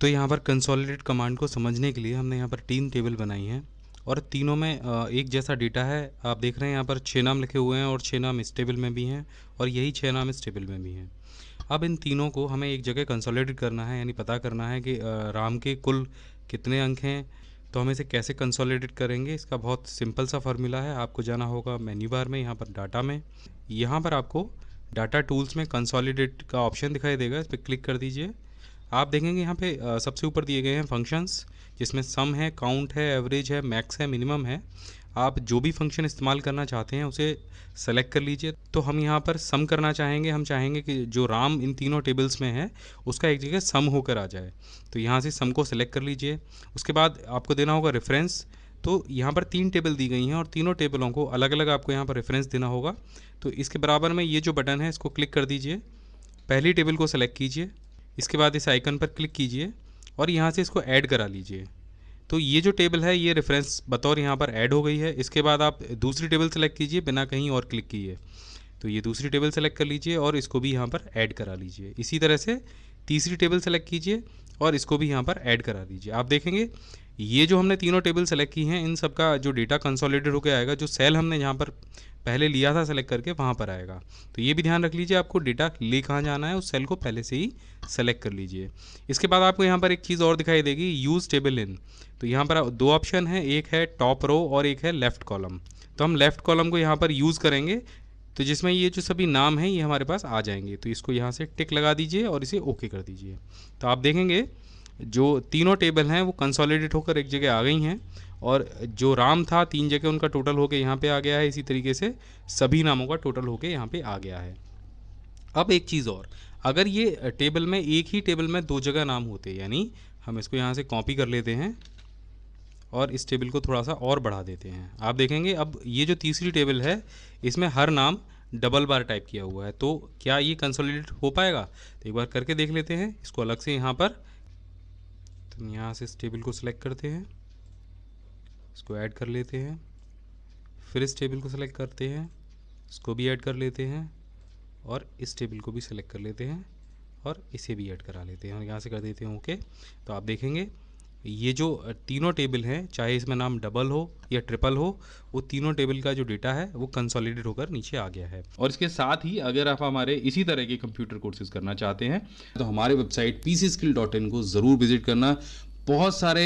तो यहाँ पर कंसोलिडेट कमांड को समझने के लिए हमने यहाँ पर तीन टेबल बनाई हैं और तीनों में एक जैसा डेटा है आप देख रहे हैं यहाँ पर छः नाम लिखे हुए हैं और छः नाम इस टेबल में भी हैं और यही छः नाम इस टेबल में भी हैं अब इन तीनों को हमें एक जगह कंसोलिडेट करना है यानी पता करना है कि राम के कुल कितने अंक हैं तो हम इसे कैसे कंसोलिडेट करेंगे इसका बहुत सिंपल सा फार्मूला है आपको जाना होगा मेन्यू बार में यहाँ पर डाटा में यहाँ पर आपको डाटा टूल्स में कंसोलिडेट का ऑप्शन दिखाई देगा इस पर क्लिक कर दीजिए आप देखेंगे यहाँ पे सबसे ऊपर दिए गए हैं फंक्शंस जिसमें सम है काउंट है एवरेज है मैक्स है मिनिमम है आप जो भी फंक्शन इस्तेमाल करना चाहते हैं उसे सेलेक्ट कर लीजिए तो हम यहाँ पर सम करना चाहेंगे हम चाहेंगे कि जो राम इन तीनों टेबल्स में है उसका एक जगह सम होकर आ जाए तो यहाँ से सम को सेलेक्ट कर लीजिए उसके बाद आपको देना होगा रेफरेंस तो यहाँ पर तीन टेबल दी गई हैं और तीनों टेबलों को अलग अलग आपको यहाँ पर रेफरेंस देना होगा तो इसके बराबर में ये जो बटन है इसको क्लिक कर दीजिए पहली टेबल को सेलेक्ट कीजिए इसके बाद इस आइकन पर क्लिक कीजिए और यहाँ से इसको ऐड करा लीजिए तो ये जो टेबल है ये रेफरेंस बतौर यहाँ पर ऐड हो गई है इसके बाद आप दूसरी टेबल सेलेक्ट कीजिए बिना कहीं और क्लिक किए तो ये दूसरी टेबल सेलेक्ट कर लीजिए और इसको भी यहाँ पर ऐड करा लीजिए इसी तरह से तीसरी टेबल सेलेक्ट कीजिए और इसको भी यहाँ पर ऐड करा दीजिए आप देखेंगे ये जो हमने तीनों टेबल सेलेक्ट की हैं इन सब का जो डेटा कंसोलिडेट होकर आएगा जो सेल हमने यहाँ पर पहले लिया था सेलेक्ट करके वहाँ पर आएगा तो ये भी ध्यान रख लीजिए आपको डेटा ले कहाँ जाना है उस सेल को पहले से ही सेलेक्ट कर लीजिए इसके बाद आपको यहाँ पर एक चीज़ और दिखाई देगी यूज़ टेबल इन तो यहाँ पर दो ऑप्शन है एक है टॉप रो और एक है लेफ़्ट कॉलम तो हम लेफ़्ट कॉलम को यहाँ पर यूज़ करेंगे तो जिसमें ये जो सभी नाम हैं ये हमारे पास आ जाएंगे तो इसको यहाँ से टिक लगा दीजिए और इसे ओके कर दीजिए तो आप देखेंगे जो तीनों टेबल हैं वो कंसोलिडेट होकर एक जगह आ गई हैं और जो राम था तीन जगह उनका टोटल होकर यहाँ पे आ गया है इसी तरीके से सभी नामों का टोटल होकर यहाँ पे आ गया है अब एक चीज़ और अगर ये टेबल में एक ही टेबल में दो जगह नाम होते यानी हम इसको यहाँ से कॉपी कर लेते हैं और इस टेबल को थोड़ा सा और बढ़ा देते हैं आप देखेंगे अब ये जो तीसरी टेबल है इसमें हर नाम डबल बार टाइप किया हुआ है तो क्या ये कंसोलिडेट हो पाएगा तो एक बार करके देख लेते हैं इसको अलग से यहाँ पर हम यहाँ से इस टेबल को सिलेक्ट करते हैं इसको ऐड कर लेते हैं फिर इस टेबल को सिलेक्ट करते हैं इसको भी ऐड कर लेते हैं और इस टेबल को भी सिलेक्ट कर लेते हैं और इसे भी ऐड करा लेते हैं और यहाँ से कर देते हैं ओके तो आप देखेंगे ये जो तीनों टेबल हैं चाहे इसमें नाम डबल हो या ट्रिपल हो वो तीनों टेबल का जो डेटा है वो कंसोलिडेट होकर नीचे आ गया है और इसके साथ ही अगर आप हमारे इसी तरह के कंप्यूटर कोर्सेज करना चाहते हैं तो हमारे वेबसाइट पी को ज़रूर विजिट करना बहुत सारे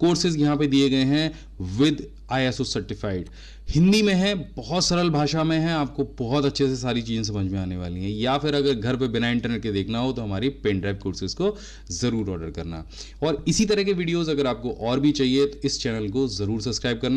कोर्सेज यहाँ पे दिए गए हैं विद आईएसओ सर्टिफाइड हिंदी में है बहुत सरल भाषा में है आपको बहुत अच्छे से सारी चीज़ें समझ में आने वाली हैं या फिर अगर घर पे बिना इंटरनेट के देखना हो तो हमारी पेन ड्राइव कोर्सेज को ज़रूर ऑर्डर करना और इसी तरह के वीडियोज अगर आपको और भी चाहिए तो इस चैनल को ज़रूर सब्सक्राइब करना